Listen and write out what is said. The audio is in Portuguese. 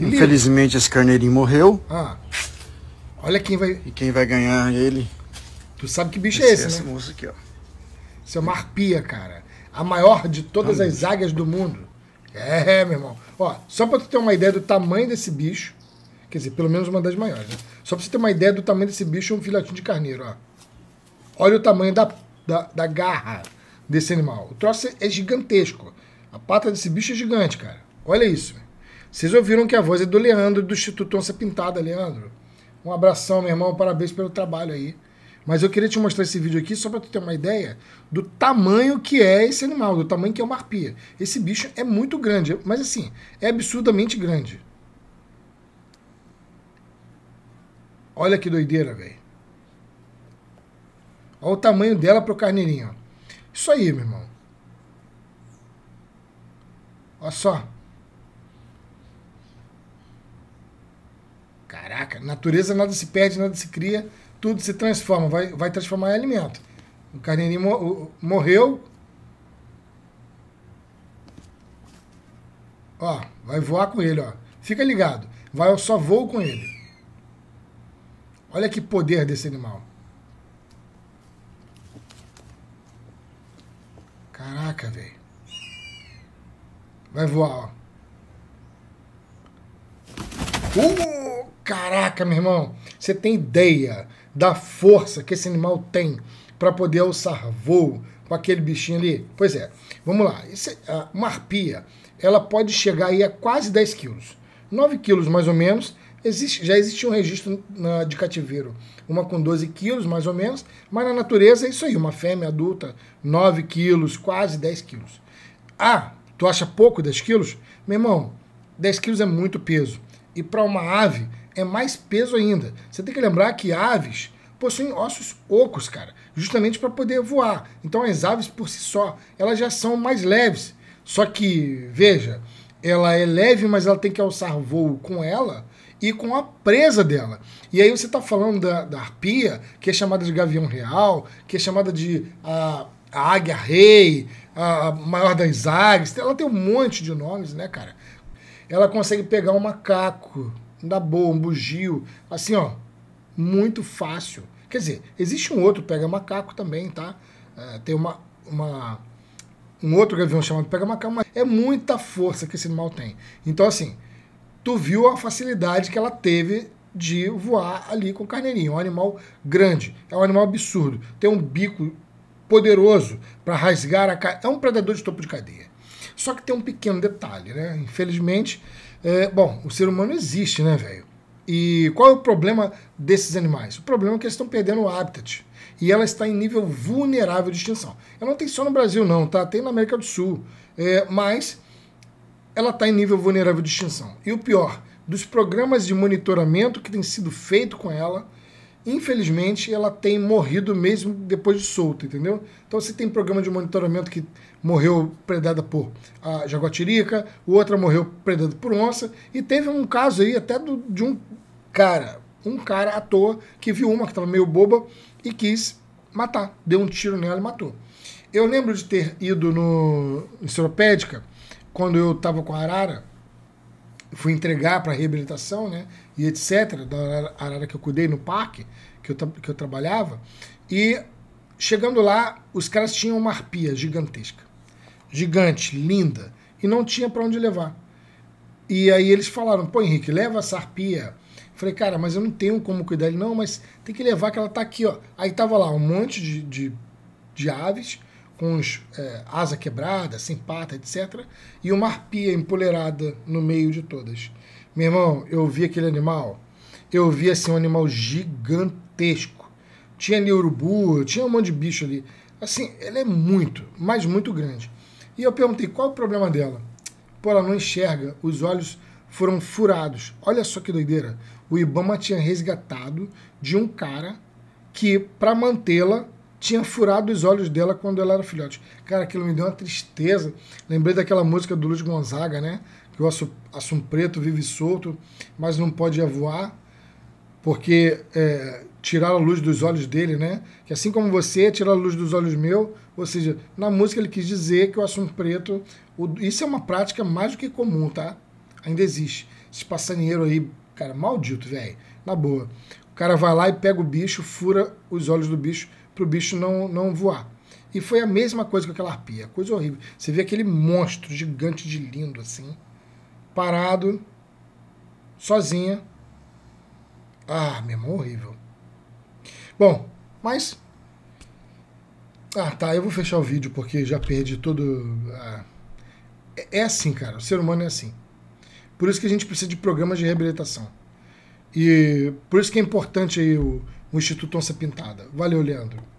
Infelizmente esse carneirinho morreu. Ah. Olha quem vai. E quem vai ganhar ele. Tu sabe que bicho é esse, é esse, essa né? Essa aqui, ó. Isso é uma arpia, cara. A maior de todas tá as águias do mundo. É, meu irmão. Ó, só pra tu ter uma ideia do tamanho desse bicho. Quer dizer, pelo menos uma das maiores, né? Só pra você ter uma ideia do tamanho desse bicho, é um filhotinho de carneiro, ó. Olha o tamanho da, da, da garra desse animal. O troço é gigantesco. A pata desse bicho é gigante, cara. Olha isso, velho. Vocês ouviram que a voz é do Leandro, do Instituto Onça Pintada, Leandro. Um abração, meu irmão, parabéns pelo trabalho aí. Mas eu queria te mostrar esse vídeo aqui só para tu ter uma ideia do tamanho que é esse animal, do tamanho que é uma arpia. Esse bicho é muito grande, mas assim, é absurdamente grande. Olha que doideira, velho. Olha o tamanho dela pro carneirinho. Isso aí, meu irmão. Olha só. Caraca, natureza nada se perde, nada se cria, tudo se transforma, vai, vai transformar em alimento. O carneirinho mo morreu. Ó, vai voar com ele, ó. Fica ligado. Vai, eu só vou com ele. Olha que poder desse animal. Caraca, velho. Vai voar, ó. Uh! Caraca, meu irmão, você tem ideia da força que esse animal tem para poder alçar voo com aquele bichinho ali? Pois é, vamos lá. Esse, uma arpia, ela pode chegar aí a quase 10 quilos. 9 quilos mais ou menos. Existe, já existe um registro na, de cativeiro, uma com 12 quilos mais ou menos, mas na natureza é isso aí, uma fêmea adulta, 9 quilos, quase 10 quilos. Ah, tu acha pouco 10 quilos? Meu irmão, 10 quilos é muito peso. E para uma ave, é mais peso ainda. Você tem que lembrar que aves possuem ossos ocos, cara, justamente para poder voar. Então as aves por si só, elas já são mais leves. Só que, veja, ela é leve, mas ela tem que alçar voo com ela e com a presa dela. E aí você está falando da, da, arpia, que é chamada de gavião real, que é chamada de a, a águia rei, a, a maior das águias. Ela tem um monte de nomes, né, cara? Ela consegue pegar um macaco, da boa, um bugio, assim, ó, muito fácil. Quer dizer, existe um outro pega macaco também, tá? É, tem uma, uma um outro gavião chamado pega macaco, mas é muita força que esse animal tem. Então assim, tu viu a facilidade que ela teve de voar ali com o carneirinho, é um animal grande, é um animal absurdo, tem um bico poderoso para rasgar a ca... é um predador de topo de cadeia. Só que tem um pequeno detalhe, né? Infelizmente, é, bom, o ser humano existe, né, velho? E qual é o problema desses animais? O problema é que eles estão perdendo o habitat. E ela está em nível vulnerável de extinção. Ela não tem só no Brasil, não, tá? Tem na América do Sul. É, mas ela está em nível vulnerável de extinção. E o pior, dos programas de monitoramento que tem sido feito com ela, infelizmente, ela tem morrido mesmo depois de solta, entendeu? Então você tem programa de monitoramento que morreu predada por a jaguatirica, outra morreu predada por onça, e teve um caso aí até do, de um cara, um cara à toa, que viu uma que estava meio boba e quis matar, deu um tiro nela e matou. Eu lembro de ter ido no Enciclopédica, quando eu estava com a Arara, fui entregar para reabilitação, né? E etc. Da arara que eu cuidei no parque que eu, que eu trabalhava. E chegando lá, os caras tinham uma arpia gigantesca, gigante, linda, e não tinha para onde levar. E aí eles falaram: "Pô, Henrique, leva essa arpia." Falei, cara, mas eu não tenho como cuidar. Ele, não, mas tem que levar que ela tá aqui, ó. Aí tava lá um monte de, de, de aves com os, é, asa quebrada, sem pata, etc. E uma arpia empoleirada no meio de todas. Meu irmão, eu vi aquele animal, eu vi assim um animal gigantesco. Tinha ali urubu, tinha um monte de bicho ali. Assim, ela é muito, mas muito grande. E eu perguntei qual o problema dela. Pô, ela não enxerga, os olhos foram furados. Olha só que doideira. O Ibama tinha resgatado de um cara que, para mantê-la, tinha furado os olhos dela quando ela era filhote. Cara, aquilo me deu uma tristeza. Lembrei daquela música do Luiz Gonzaga, né? Que o assunto Preto vive solto, mas não pode voar, porque é, tiraram a luz dos olhos dele, né? Que assim como você tirar a luz dos olhos meu, ou seja, na música ele quis dizer que o assunto Preto. O, isso é uma prática mais do que comum, tá? Ainda existe. Esse passarinheiro aí, cara, maldito, velho. Na boa cara vai lá e pega o bicho, fura os olhos do bicho para o bicho não, não voar. E foi a mesma coisa com aquela arpia, coisa horrível. Você vê aquele monstro gigante de lindo assim, parado, sozinha. Ah, meu irmão, horrível. Bom, mas. Ah, tá, eu vou fechar o vídeo porque já perdi todo. Ah, é, é assim, cara, o ser humano é assim. Por isso que a gente precisa de programas de reabilitação. E por isso que é importante aí o, o Instituto Onça Pintada. Valeu, Leandro.